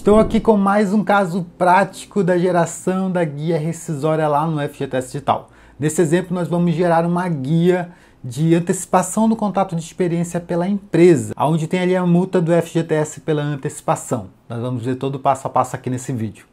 Estou aqui com mais um caso prático da geração da guia rescisória lá no FGTS Digital. Nesse exemplo, nós vamos gerar uma guia de antecipação do contrato de experiência pela empresa, onde tem ali a multa do FGTS pela antecipação. Nós vamos ver todo o passo a passo aqui nesse vídeo.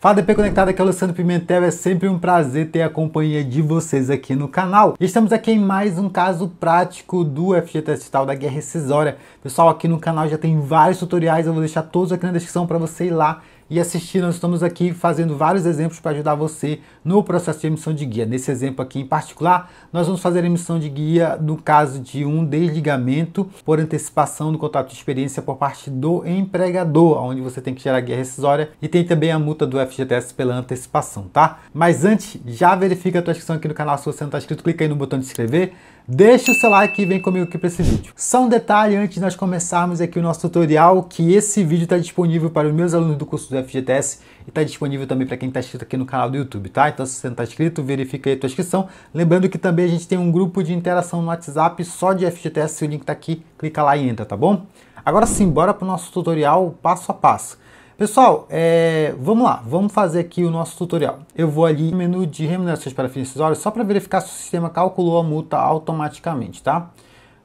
Fala DP Conectado, aqui é o Luciano Pimentel, é sempre um prazer ter a companhia de vocês aqui no canal. Estamos aqui em mais um caso prático do FGTS tal da Guerra Rescisória. Pessoal, aqui no canal já tem vários tutoriais, eu vou deixar todos aqui na descrição para você ir lá e assistir, nós estamos aqui fazendo vários exemplos para ajudar você no processo de emissão de guia. Nesse exemplo aqui em particular, nós vamos fazer a emissão de guia no caso de um desligamento por antecipação do contrato de experiência por parte do empregador, onde você tem que gerar guia rescisória e tem também a multa do FGTS pela antecipação, tá? Mas antes, já verifica a tua inscrição aqui no canal se você não está inscrito, clica aí no botão de se inscrever, deixa o seu like e vem comigo aqui para esse vídeo. Só um detalhe antes de nós começarmos aqui o nosso tutorial, que esse vídeo está disponível para os meus alunos do curso do do FGTS e está disponível também para quem está inscrito aqui no canal do YouTube, tá? Então se você não está inscrito, verifica aí a tua inscrição. Lembrando que também a gente tem um grupo de interação no WhatsApp só de FGTS, o link está aqui, clica lá e entra, tá bom? Agora sim, bora para o nosso tutorial passo a passo. Pessoal, é, vamos lá, vamos fazer aqui o nosso tutorial. Eu vou ali no menu de remunerações para fins acessórios só para verificar se o sistema calculou a multa automaticamente, tá?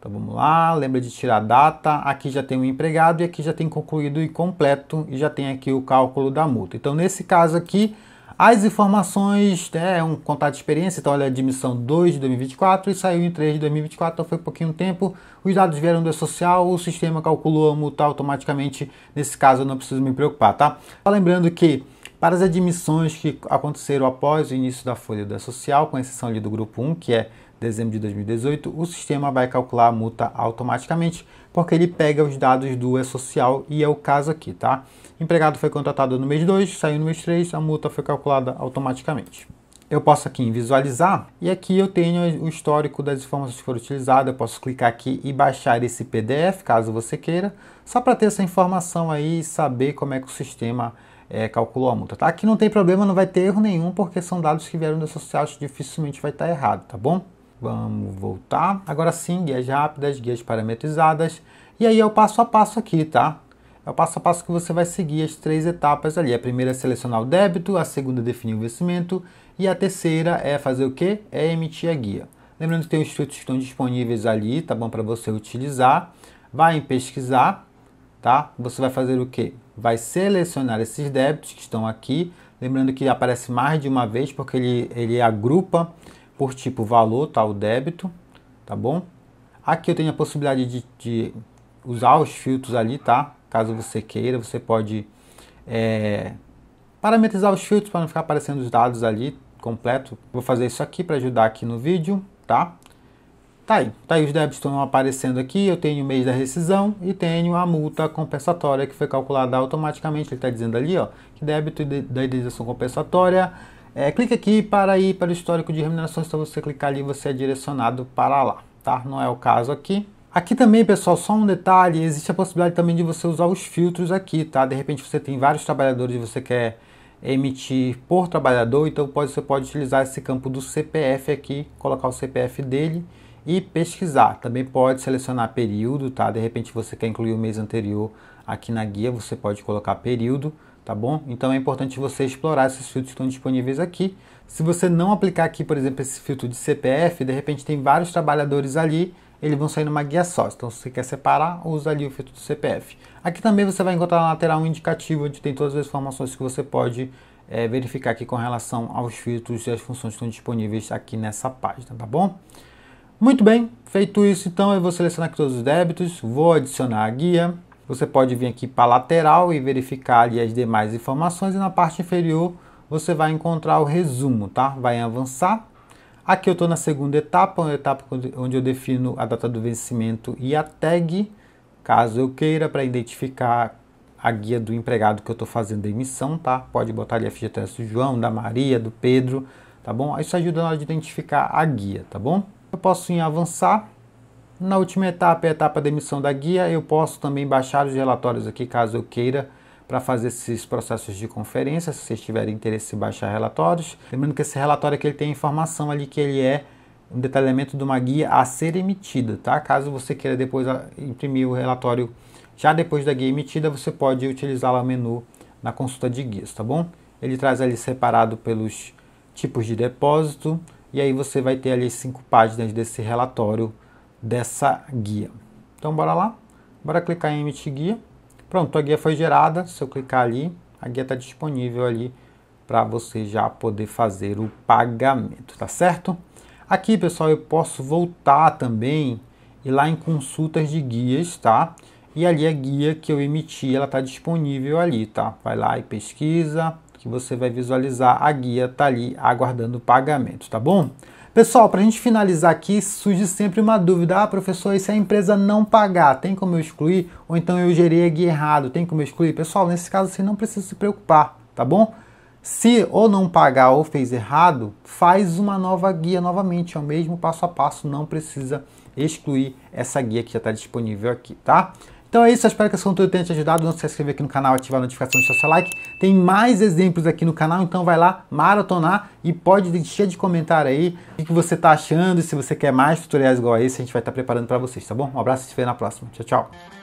Então vamos lá, lembra de tirar a data. Aqui já tem o empregado e aqui já tem concluído e completo e já tem aqui o cálculo da multa. Então nesse caso aqui, as informações, né, é um contato de experiência, então olha, admissão 2 de 2024 e saiu em 3 de 2024, então foi pouquinho tempo. Os dados vieram do social, o sistema calculou a multa automaticamente. Nesse caso eu não preciso me preocupar, tá? Só lembrando que para as admissões que aconteceram após o início da folha da social, com exceção ali do grupo 1, que é dezembro de 2018, o sistema vai calcular a multa automaticamente, porque ele pega os dados do E-Social e é o caso aqui, tá? empregado foi contratado no mês 2, saiu no mês 3, a multa foi calculada automaticamente. Eu posso aqui em visualizar e aqui eu tenho o histórico das informações que foram utilizadas. Eu posso clicar aqui e baixar esse PDF, caso você queira, só para ter essa informação aí e saber como é que o sistema é, calculou a multa, tá? Aqui não tem problema, não vai ter erro nenhum, porque são dados que vieram do social, dificilmente vai estar errado, tá bom? Vamos voltar. Agora sim, guias rápidas, guias parametrizadas. E aí é o passo a passo aqui, tá? É o passo a passo que você vai seguir as três etapas ali. A primeira é selecionar o débito, a segunda é definir o vencimento e a terceira é fazer o quê? É emitir a guia. Lembrando que tem os filtros que estão disponíveis ali, tá bom? Para você utilizar. Vai em pesquisar, tá? Você vai fazer o quê? Vai selecionar esses débitos que estão aqui. Lembrando que aparece mais de uma vez porque ele, ele agrupa por tipo valor, tá? O débito, tá bom? Aqui eu tenho a possibilidade de, de usar os filtros ali, tá? Caso você queira, você pode é, parametrizar os filtros para não ficar aparecendo os dados ali completo. Vou fazer isso aqui para ajudar aqui no vídeo, tá? Tá aí, tá aí os débitos estão aparecendo aqui, eu tenho o mês da rescisão e tenho a multa compensatória que foi calculada automaticamente, ele está dizendo ali, ó, que débito da indenização compensatória é, clique aqui para ir para o histórico de remunerações, então você clicar ali você é direcionado para lá, tá? Não é o caso aqui. Aqui também, pessoal, só um detalhe, existe a possibilidade também de você usar os filtros aqui, tá? De repente você tem vários trabalhadores e você quer emitir por trabalhador, então pode, você pode utilizar esse campo do CPF aqui, colocar o CPF dele e pesquisar. Também pode selecionar período, tá? De repente você quer incluir o mês anterior aqui na guia, você pode colocar período tá bom? Então é importante você explorar esses filtros que estão disponíveis aqui. Se você não aplicar aqui, por exemplo, esse filtro de CPF, de repente tem vários trabalhadores ali, eles vão sair numa guia só. Então se você quer separar, usa ali o filtro do CPF. Aqui também você vai encontrar na lateral um indicativo onde tem todas as informações que você pode é, verificar aqui com relação aos filtros e as funções que estão disponíveis aqui nessa página, tá bom? Muito bem, feito isso, então eu vou selecionar aqui todos os débitos, vou adicionar a guia, você pode vir aqui para a lateral e verificar ali as demais informações e na parte inferior você vai encontrar o resumo, tá? Vai avançar. Aqui eu estou na segunda etapa, uma etapa onde eu defino a data do vencimento e a tag, caso eu queira, para identificar a guia do empregado que eu estou fazendo a emissão, tá? Pode botar ali a FGTS do João, da Maria, do Pedro, tá bom? Isso ajuda na hora de identificar a guia, tá bom? Eu posso em avançar na última etapa, a etapa da emissão da guia, eu posso também baixar os relatórios aqui, caso eu queira, para fazer esses processos de conferência, se vocês tiverem interesse em baixar relatórios. Lembrando que esse relatório aqui ele tem a informação ali que ele é um detalhamento de uma guia a ser emitida, tá? Caso você queira depois ah, imprimir o relatório já depois da guia emitida, você pode utilizar lá o menu na consulta de guias, tá bom? Ele traz ali separado pelos tipos de depósito, e aí você vai ter ali cinco páginas desse relatório dessa guia. Então bora lá, bora clicar em emitir guia. Pronto, a guia foi gerada, se eu clicar ali, a guia está disponível ali para você já poder fazer o pagamento, tá certo? Aqui, pessoal, eu posso voltar também e lá em consultas de guias, tá? E ali a guia que eu emiti, ela está disponível ali, tá? Vai lá e pesquisa, que você vai visualizar a guia tá ali aguardando o pagamento, tá bom? Pessoal, para a gente finalizar aqui, surge sempre uma dúvida. Ah, professor, e se a empresa não pagar, tem como eu excluir? Ou então eu gerei a guia errado, tem como eu excluir? Pessoal, nesse caso você não precisa se preocupar, tá bom? Se ou não pagar ou fez errado, faz uma nova guia novamente, é o mesmo passo a passo, não precisa excluir essa guia que já está disponível aqui, tá? Então é isso, eu espero que esse conteúdo tenha te ajudado. Não se inscreva aqui no canal, ativar a notificação, deixar seu like. Tem mais exemplos aqui no canal, então vai lá maratonar e pode deixar de comentar aí o que você está achando e se você quer mais tutoriais igual a esse, a gente vai estar tá preparando para vocês, tá bom? Um abraço e se vê na próxima. Tchau, tchau.